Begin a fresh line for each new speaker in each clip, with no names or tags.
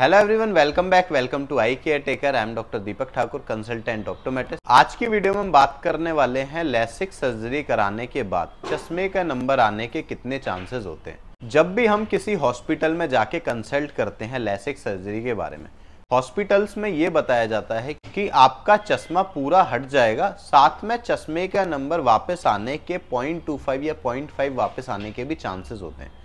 hello everyone welcome back welcome to eye care taker I am doctor Deepak Thakur consultant optometrist आज की video में हम बात करने वाले हैं लेसिक सर्जरी कराने के बाद चश्मे का नंबर आने के कितने चांसेस होते हैं जब भी हम किसी हॉस्पिटल में जाके कंसल्ट करते हैं लेसिक सर्जरी के बारे में हॉस्पिटल्स में ये बताया जाता है कि आपका चश्मा पूरा हट जाएगा साथ में चश्मे का नंबर वापस आने के पॉइंट या पॉइंट वापस आने के भी चांसेस होते हैं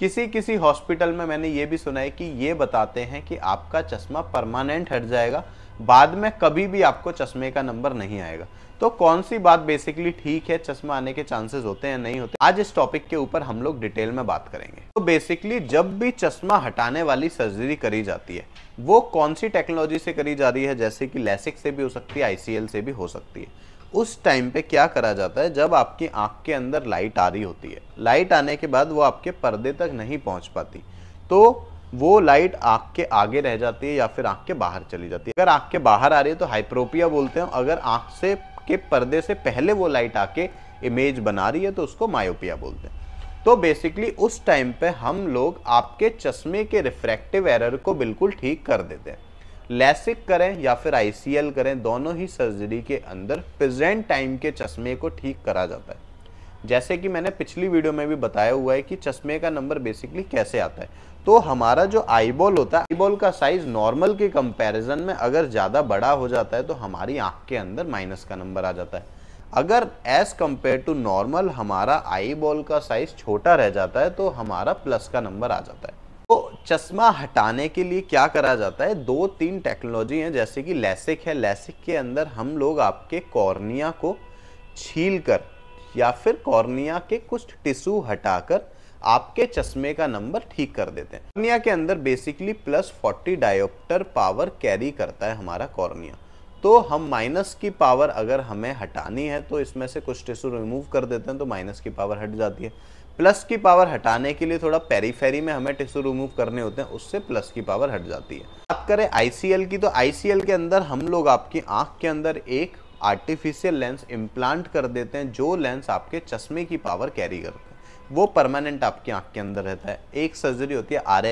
किसी किसी हॉस्पिटल में मैंने ये भी सुना है कि ये बताते हैं कि आपका चश्मा परमानेंट हट जाएगा बाद में कभी भी आपको चश्मे का नंबर नहीं आएगा तो कौन सी बात बेसिकली ठीक है चश्मा आने के चांसेस होते हैं नहीं होते आज इस टॉपिक के ऊपर हम लोग डिटेल में बात करेंगे तो बेसिकली जब भी चश्मा हटाने वाली सर्जरी करी जाती है वो कौन सी टेक्नोलॉजी से करी जा रही है जैसे कि लेसिक से भी हो सकती है आईसीएल से भी हो सकती है उस टाइम पे क्या करा जाता है जब आपकी आँख के अंदर लाइट आ रही होती है लाइट आने के बाद वो आपके पर्दे तक नहीं पहुँच पाती तो वो लाइट आँख के आगे रह जाती है या फिर आँख के बाहर चली जाती है अगर आँख के बाहर आ रही है तो हाइप्रोपिया बोलते हैं अगर आँख से के पर्दे से पहले वो लाइट आके इमेज बना रही है तो उसको मायोपिया बोलते हैं तो बेसिकली उस टाइम पे हम लोग आपके चश्मे के रिफ्रैक्टिव एरर को बिल्कुल ठीक कर देते हैं लेसिक करें या फिर आईसीएल करें दोनों ही सर्जरी के अंदर प्रेजेंट टाइम के चश्मे को ठीक करा जाता है जैसे कि मैंने पिछली वीडियो में भी बताया हुआ है कि चश्मे का नंबर बेसिकली कैसे आता है तो हमारा जो आईबॉल होता है आईबॉल का साइज नॉर्मल के कंपैरिजन में अगर ज़्यादा बड़ा हो जाता है तो हमारी आँख के अंदर माइनस का नंबर आ जाता है अगर एज कम्पेयर टू नॉर्मल हमारा आईबॉल का साइज छोटा रह जाता है तो हमारा प्लस का नंबर आ जाता है तो चश्मा हटाने के लिए क्या करा जाता है दो तीन टेक्नोलॉजी हैं जैसे कि लैसिक है लैसिक के अंदर हम लोग आपके कॉर्निया को छील कर या फिर कॉर्निया के कुछ टिश्यू हटाकर आपके चश्मे का नंबर ठीक कर देते हैं कॉर्निया के अंदर basically plus forty diopter power carry करता है हमारा कॉर्निया तो हम माइनस की पावर अगर हमें हटानी है तो इसमें से कुछ टिश्यू रिमूव कर देते हैं तो माइनस की पावर हट जाती है प्लस की पावर हटाने के लिए थोड़ा पेरीफेरी में हमें टिश्यू रिमूव करने होते हैं उससे प्लस की पावर हट जाती है बात करें आईसीएल की तो आईसीएल के अंदर हम लोग आपकी आंख के अंदर एक आर्टिफिशियल लेंस इम्प्लांट कर देते हैं जो लेंस आपके चश्मे की पावर कैरी करते हैं वो परमानेंट आपकी आंख के अंदर रहता है एक सर्जरी होती है आर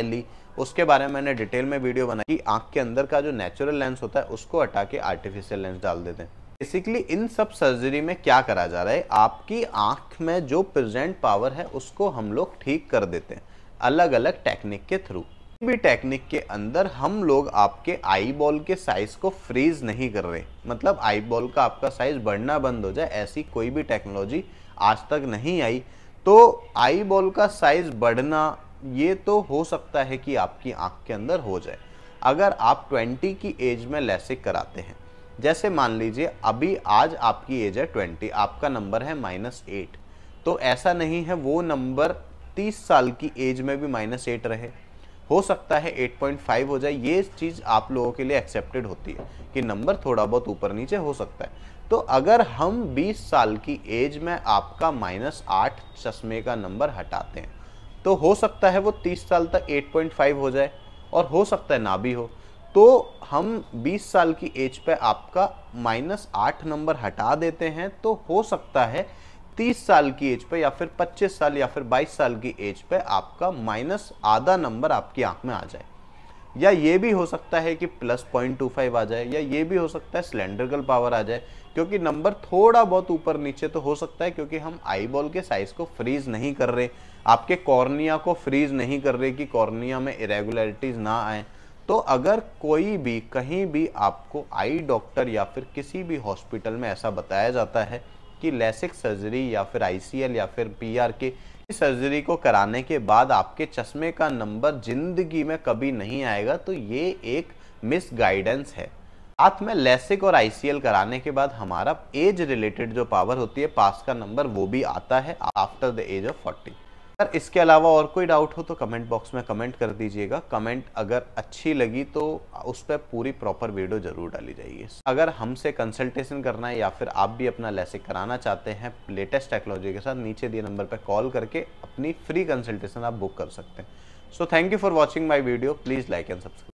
उसके बारे में मैंने डिटेल में वीडियो बनाई कि आंख के अंदर का जो नेचुरल लेंस होता है उसको हटा के आर्टिफिशियल लेंस डाल देते हैं बेसिकली इन सब सर्जरी में क्या करा जा रहा है आपकी आंख में जो प्रेजेंट पावर है उसको हम लोग ठीक कर देते हैं अलग अलग टेक्निक के थ्रू भी टेक्निक के अंदर हम लोग आपके आई बॉल के साइज को फ्रीज नहीं कर रहे मतलब आई बॉल का आपका साइज बढ़ना बंद हो जाए ऐसी कोई भी टेक्नोलॉजी आज तक नहीं आई तो आई बॉल का साइज बढ़ना ये तो हो सकता है कि आपकी आंख के अंदर हो जाए अगर आप 20 की एज में लैसिक कराते हैं जैसे मान लीजिए अभी आज आपकी एज है 20 आपका नंबर है माइनस एट तो ऐसा नहीं है वो नंबर 30 साल की एज में भी माइनस एट रहे हो सकता है 8.5 हो जाए ये चीज़ आप लोगों के लिए एक्सेप्टेड होती है कि नंबर थोड़ा बहुत ऊपर नीचे हो सकता है तो अगर हम 20 साल की एज में आपका माइनस आठ चश्मे का नंबर हटाते हैं तो हो सकता है वो 30 साल तक 8.5 हो जाए और हो सकता है ना भी हो तो हम 20 साल की एज पे आपका माइनस आठ नंबर हटा देते हैं तो हो सकता है 30 साल की एज पे या फिर 25 साल या फिर 22 साल की एज पे आपका माइनस आधा नंबर आपकी आंख में आ जाए या ये भी हो सकता है कि प्लस पॉइंट टू फाइव आ जाए या ये भी हो सकता है सिलेंड्रिकल पावर आ जाए क्योंकि नंबर थोड़ा बहुत ऊपर नीचे तो हो सकता है क्योंकि हम आई बॉल के साइज को फ्रीज नहीं कर रहे आपके कॉर्निया को फ्रीज नहीं कर रही कि कॉर्निया में इरेगुलरिटीज ना आए तो अगर कोई भी कहीं भी आपको आई डॉक्टर या फिर किसी भी हॉस्पिटल में ऐसा बताया जाता है कि लेसिक सर्जरी या फिर आई या फिर आर के सर्जरी को कराने के बाद आपके चश्मे का नंबर जिंदगी में कभी नहीं आएगा तो ये एक मिस गाइडेंस है साथ में लेसिक और आई कराने के बाद हमारा एज रिलेटेड जो पावर होती है पास का नंबर वो भी आता है after the age of forty sir इसके अलावा और कोई डाउट हो तो कमेंट बॉक्स में कमेंट कर दीजिएगा कमेंट अगर अच्छी लगी तो उस पर पूरी प्रॉपर वीडियो जरूर डाली जाएगी अगर हमसे कंसल्टेशन करना है या फिर आप भी अपना लेसिक कराना चाहते हैं लेटेस्ट टेक्नोलॉजी के साथ नीचे दिए नंबर पर कॉल करके अपनी फ्री कंसल्टेशन आप बुक कर सकते हैं so thank you for watching my video please like and subscribe